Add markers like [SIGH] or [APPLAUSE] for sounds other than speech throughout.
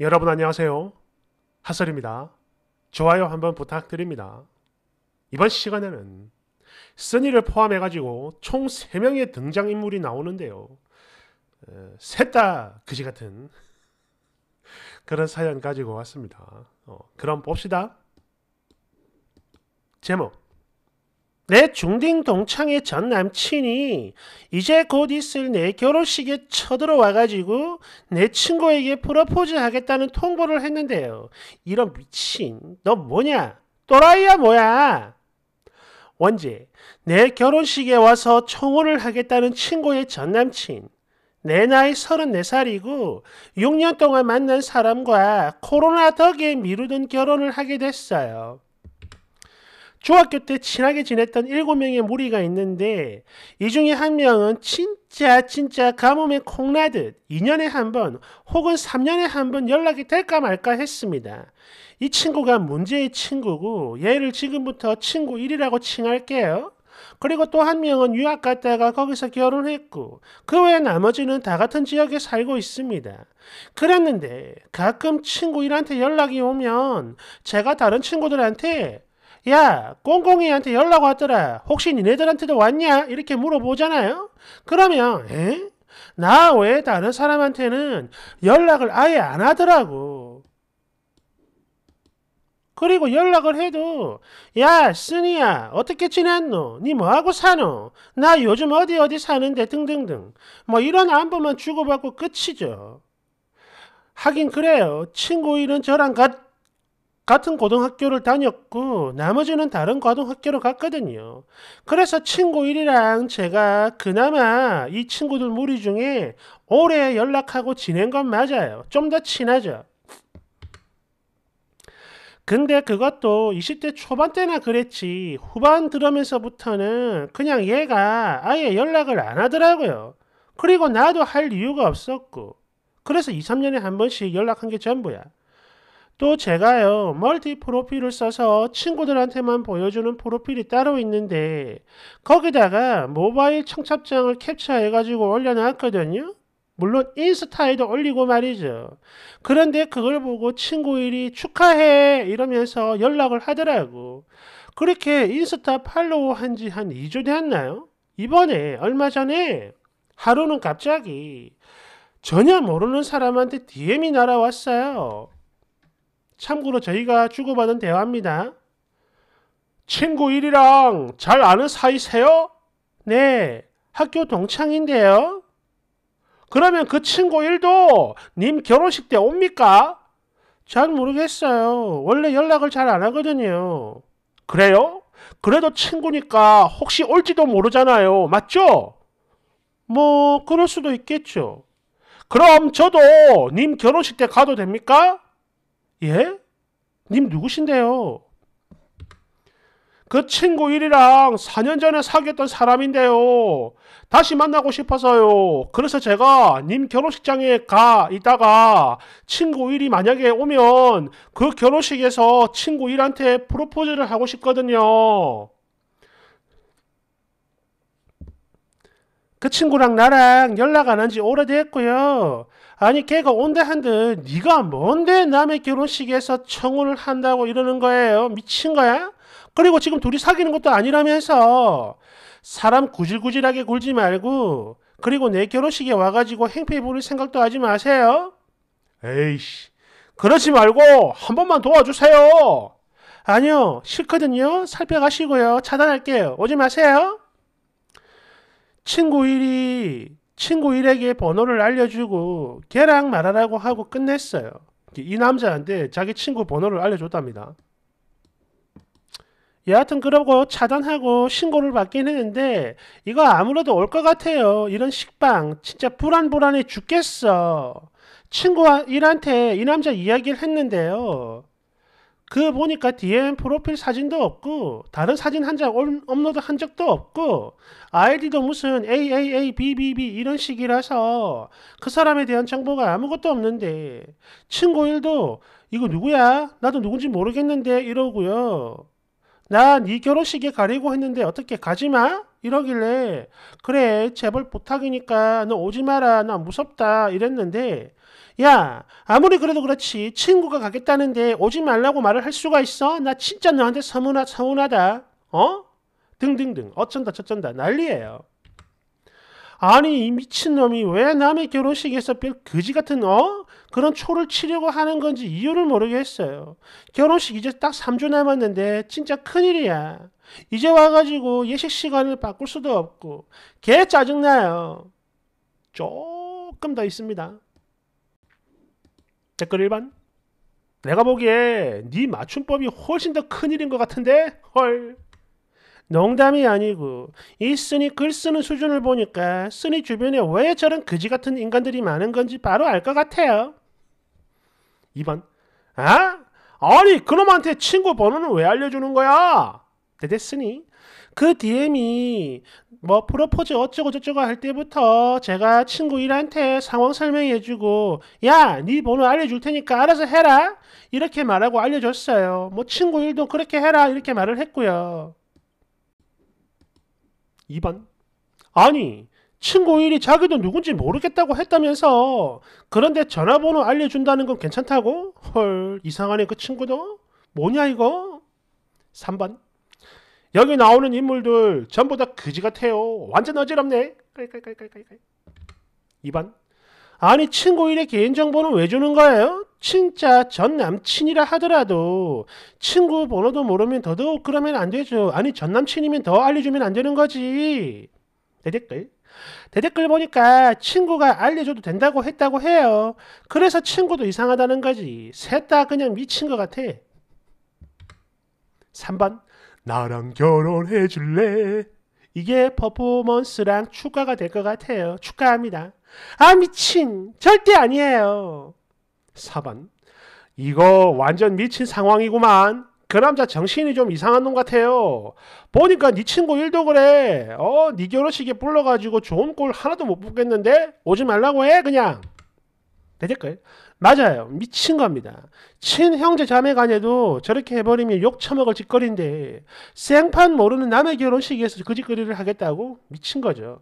여러분 안녕하세요. 하설입니다. 좋아요 한번 부탁드립니다. 이번 시간에는 써니를 포함해가지고 총 3명의 등장인물이 나오는데요. 어, 셋다 그지 같은 그런 사연 가지고 왔습니다. 어, 그럼 봅시다. 제목 내 중딩 동창의 전 남친이 이제 곧 있을 내 결혼식에 쳐들어와가지고 내 친구에게 프러포즈 하겠다는 통보를 했는데요. 이런 미친, 너 뭐냐? 또라이야 뭐야? 원제, 내 결혼식에 와서 청혼을 하겠다는 친구의 전 남친. 내 나이 34살이고 6년 동안 만난 사람과 코로나 덕에 미루던 결혼을 하게 됐어요. 중학교 때 친하게 지냈던 7명의 무리가 있는데 이 중에 한 명은 진짜 진짜 가뭄에 콩나듯 2년에 한 번 혹은 3년에 한 번 연락이 될까 말까 했습니다. 이 친구가 문제의 친구고 얘를 지금부터 친구 1이라고 칭할게요. 그리고 또 한 명은 유학 갔다가 거기서 결혼했고 그 외 나머지는 다 같은 지역에 살고 있습니다. 그랬는데 가끔 친구 1한테 연락이 오면 제가 다른 친구들한테 야, 꽁꽁이한테 연락 왔더라. 혹시 니네들한테도 왔냐? 이렇게 물어보잖아요. 그러면 에? 나 외에 다른 사람한테는 연락을 아예 안 하더라고. 그리고 연락을 해도 야 쓰니야 어떻게 지냈노? 니 뭐하고 사노? 나 요즘 어디 어디 사는데 등등등 뭐 이런 안부만 주고받고 끝이죠. 하긴 그래요. 친구 일은 저랑 같... 같은 고등학교를 다녔고 나머지는 다른 고등학교로 갔거든요. 그래서 친구 1이랑 제가 그나마 이 친구들 무리 중에 오래 연락하고 지낸 건 맞아요. 좀 더 친하죠. 근데 그것도 20대 초반 때나 그랬지 후반 들으면서부터는 그냥 얘가 아예 연락을 안 하더라고요. 그리고 나도 할 이유가 없었고 그래서 2, 3년에 한 번씩 연락한 게 전부야. 또 제가요, 멀티 프로필을 써서 친구들한테만 보여주는 프로필이 따로 있는데, 거기다가 모바일 청첩장을 캡처해가지고 올려놨거든요? 물론 인스타에도 올리고 말이죠. 그런데 그걸 보고 친구일이 축하해! 이러면서 연락을 하더라고. 그렇게 인스타 팔로우 한 지 한 2주 됐나요? 이번에, 얼마 전에, 하루는 갑자기 전혀 모르는 사람한테 DM이 날아왔어요. 참고로 저희가 주고받은 대화입니다. 친구 1이랑 잘 아는 사이세요? 네, 학교 동창인데요. 그러면 그 친구 1도 님 결혼식 때 옵니까? 잘 모르겠어요. 원래 연락을 잘 안 하거든요. 그래요? 그래도 친구니까 혹시 올지도 모르잖아요. 맞죠? 뭐, 그럴 수도 있겠죠. 그럼 저도 님 결혼식 때 가도 됩니까? 예? 님 누구신데요? 그 친구 일이랑 4년 전에 사귀었던 사람인데요. 다시 만나고 싶어서요. 그래서 제가 님 결혼식장에 가 있다가 친구 일이 만약에 오면 그 결혼식에서 친구 일한테 프로포즈를 하고 싶거든요. 그 친구랑 나랑 연락 안 한 지 오래됐고요. 아니 걔가 온대 한들 네가 뭔데 남의 결혼식에서 청혼을 한다고 이러는 거예요. 미친 거야? 그리고 지금 둘이 사귀는 것도 아니라면서 사람 구질구질하게 굴지 말고 그리고 내 결혼식에 와가지고 행패 부릴 생각도 하지 마세요. 에이씨 그러지 말고 한 번만 도와주세요. 아니요 싫거든요. 살펴가시고요. 차단할게요. 오지 마세요. 친구 일이 친구 일에게 번호를 알려주고 걔랑 말하라고 하고 끝냈어요. 이 남자한테 자기 친구 번호를 알려줬답니다. 여하튼 그러고 차단하고 신고를 받긴 했는데 이거 아무래도 올 것 같아요. 이런 식빵 진짜 불안불안해 죽겠어. 친구 일한테 이 남자 이야기를 했는데요. 그 보니까 DM 프로필 사진도 없고 다른 사진 한 장 업로드 한 적도 없고 아이디도 무슨 AAA BBB 이런 식이라서 그 사람에 대한 정보가 아무것도 없는데 친구 일도 이거 누구야? 나도 누군지 모르겠는데 이러고요. 나네 결혼식에 가려고 했는데 어떻게 가지마? 이러길래 그래 제발 부탁이니까 너 오지 마라 나 무섭다 이랬는데 야, 아무리 그래도 그렇지 친구가 가겠다는데 오지 말라고 말을 할 수가 있어? 나 진짜 너한테 서운하, 서운하다. 어? 등등등. 어쩐다 저쩐다 난리예요. 아니 이 미친놈이 왜 남의 결혼식에서 별 거지 같은 어? 그런 초를 치려고 하는 건지 이유를 모르겠어요. 결혼식 이제 딱 3주 남았는데 진짜 큰일이야. 이제 와가지고 예식 시간을 바꿀 수도 없고 개 짜증나요. 조금 더 있습니다. 댓글 일반 내가 보기에 네 맞춤법이 훨씬 더 큰일인 것 같은데? 헐 농담이 아니고 이 쓰니 글 쓰는 수준을 보니까 쓰니 주변에 왜 저런 그지 같은 인간들이 많은 건지 바로 알 것 같아요 2번 아? 아니 그놈한테 친구 번호는 왜 알려주는 거야? 대대 쓰니 그 DM이 뭐 프로포즈 어쩌고 저쩌고 할 때부터 제가 친구 일한테 상황 설명해주고 야 네 번호 알려줄 테니까 알아서 해라 이렇게 말하고 알려줬어요. 뭐 친구 일도 그렇게 해라 이렇게 말을 했고요. 2번 아니 친구 일이 자기도 누군지 모르겠다고 했다면서 그런데 전화번호 알려준다는 건 괜찮다고? 헐 이상하네 그 친구도 뭐냐 이거? 3번 여기 나오는 인물들 전부 다 그지 같아요. 완전 어지럽네. 2번. 아니 친구일에 개인정보는 왜 주는 거예요? 진짜 전 남친이라 하더라도 친구 번호도 모르면 더더욱 그러면 안 되죠. 아니 전 남친이면 더 알려주면 안 되는 거지. 대댓글. 대댓글 보니까 친구가 알려줘도 된다고 했다고 해요. 그래서 친구도 이상하다는 거지. 셋 다 그냥 미친 것 같아. 3번. 나랑 결혼해 줄래? 이게 퍼포먼스랑 축가가 될 것 같아요. 축가합니다. 아 미친 절대 아니에요. 4번 이거 완전 미친 상황이구만. 그 남자 정신이 좀 이상한 놈 같아요. 보니까 네 친구 일도 그래. 어, 네 결혼식에 불러가지고 좋은 꼴 하나도 못 뽑겠는데 오지 말라고 해 그냥. 대댓글. 맞아요. 미친 겁니다. 친형제 자매 간에도 저렇게 해버리면 욕 처먹을 짓거리인데 생판 모르는 남의 결혼식에서 그 짓거리를 하겠다고? 미친 거죠.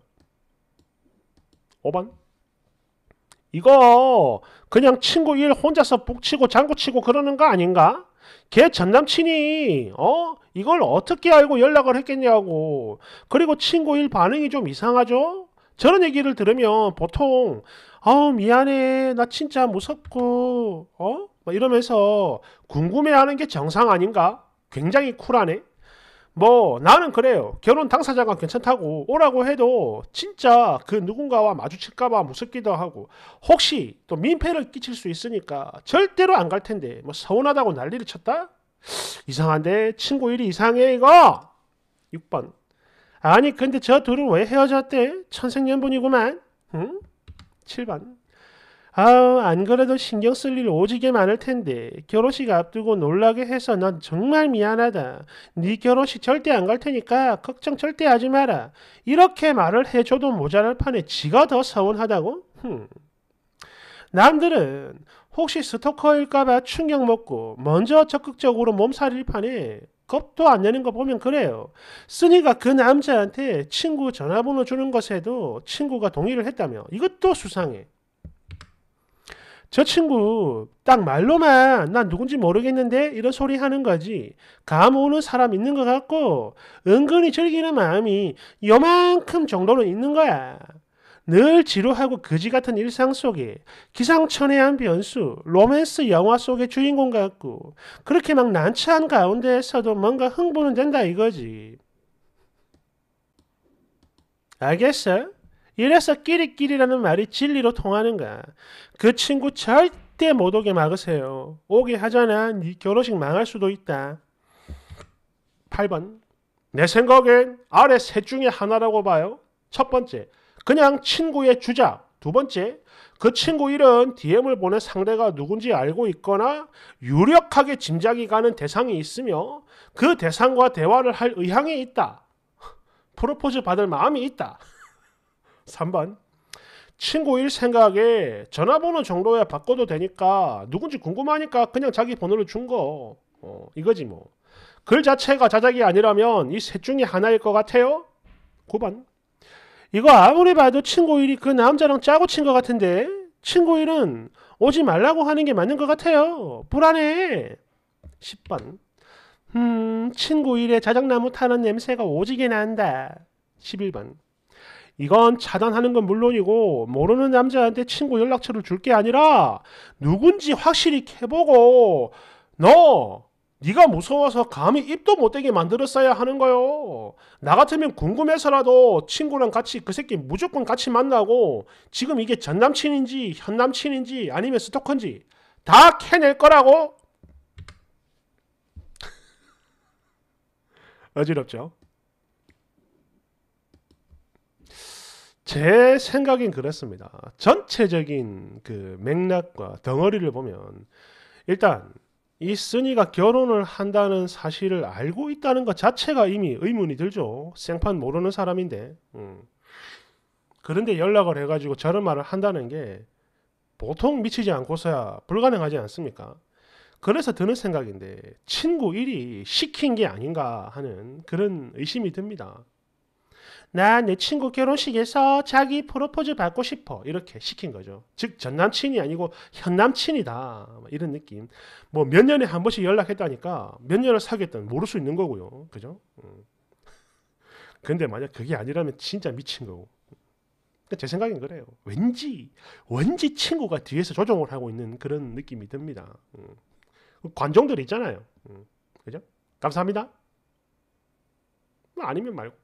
5번 이거 그냥 친구 일 혼자서 북치고 장구치고 그러는 거 아닌가? 걔 전남친이 어 이걸 어떻게 알고 연락을 했겠냐고 그리고 친구 일 반응이 좀 이상하죠? 저런 얘기를 들으면 보통 어, 우 미안해 나 진짜 무섭고 어? 막 이러면서 궁금해하는 게 정상 아닌가? 굉장히 쿨하네. 뭐 나는 그래요. 결혼 당사자가 괜찮다고 오라고 해도 진짜 그 누군가와 마주칠까봐 무섭기도 하고 혹시 또 민폐를 끼칠 수 있으니까 절대로 안 갈 텐데 뭐 서운하다고 난리를 쳤다? 이상한데 친구 일이 이상해 이거. 6번. 아니 근데 저 둘은 왜 헤어졌대? 천생연분이구만. 응? 7번. 아우, 안 그래도 신경 쓸 일 오지게 많을 텐데 결혼식 앞두고 놀라게 해서 넌 정말 미안하다. 네 결혼식 절대 안 갈 테니까 걱정 절대 하지 마라. 이렇게 말을 해줘도 모자랄 판에 지가 더 서운하다고? 흠. 남들은 혹시 스토커일까봐 충격 먹고 먼저 적극적으로 몸살일 판에 겁도 안 내는 거 보면 그래요. 쓰니가 그 남자한테 친구 전화번호 주는 것에도 친구가 동의를 했다며 이것도 수상해. 저 친구 딱 말로만 난 누군지 모르겠는데 이런 소리 하는 거지 감 오는 사람 있는 것 같고 은근히 즐기는 마음이 요만큼 정도는 있는 거야. 늘 지루하고 거지 같은 일상 속에 기상천외한 변수, 로맨스 영화 속의 주인공 같고 그렇게 막 난처한 가운데에서도 뭔가 흥분은 된다 이거지. 알겠어? 이래서 끼리끼리라는 말이 진리로 통하는가? 그 친구 절대 못 오게 막으세요. 오게 하잖아. 네 결혼식 망할 수도 있다. 8번. 내 생각엔 아래 셋 중에 하나라고 봐요. 첫 번째, 그냥 친구의 주자. 두 번째, 그 친구 일은 DM을 보낸 상대가 누군지 알고 있거나 유력하게 짐작이 가는 대상이 있으며 그 대상과 대화를 할 의향이 있다. 프로포즈 받을 마음이 있다. 3번. [LAUGHS] 친구 일 생각에 전화번호 정도에 바꿔도 되니까 누군지 궁금하니까 그냥 자기 번호를 준 거. 어, 이거지 뭐. 글 자체가 자작이 아니라면 이 셋 중에 하나일 것 같아요. 9번. 이거 아무리 봐도 친구일이 그 남자랑 짜고 친 것 같은데 친구일은 오지 말라고 하는 게 맞는 것 같아요. 불안해. 10번 음 친구일에 자작나무 타는 냄새가 오지게 난다. 11번 이건 차단하는 건 물론이고 모르는 남자한테 친구 연락처를 줄 게 아니라 누군지 확실히 캐보고 너 네가 무서워서 감히 입도 못대게 만들었어야 하는 거요. 나 같으면 궁금해서라도 친구랑 같이 그 새끼 무조건 같이 만나고 지금 이게 전남친인지 현남친인지 아니면 스토커인지 다 캐낼 거라고. [LAUGHS] 어지럽죠? 제 생각엔 그렇습니다. 전체적인 그 맥락과 덩어리를 보면 일단 이 쓰니가 결혼을 한다는 사실을 알고 있다는 것 자체가 이미 의문이 들죠. 생판 모르는 사람인데. 음. 그런데 연락을 해가지고 저런 말을 한다는 게 보통 미치지 않고서야 불가능하지 않습니까? 그래서 드는 생각인데 친구 일이 시킨 게 아닌가 하는 그런 의심이 듭니다. 난내 친구 결혼식에서 자기 프로포즈 받고 싶어. 이렇게 시킨 거죠. 즉, 전 남친이 아니고 현 남친이다. 뭐 이런 느낌. 뭐 몇 년에 한 번씩 연락했다니까 몇 년을 사귀었던 모를 수 있는 거고요. 그죠? 음. 근데 만약 그게 아니라면 진짜 미친 거고. 그러니까 제 생각엔 그래요. 왠지, 왠지 친구가 뒤에서 조종을 하고 있는 그런 느낌이 듭니다. 음. 그 관종들 있잖아요. 음. 그죠? 감사합니다. 뭐 아니면 말고.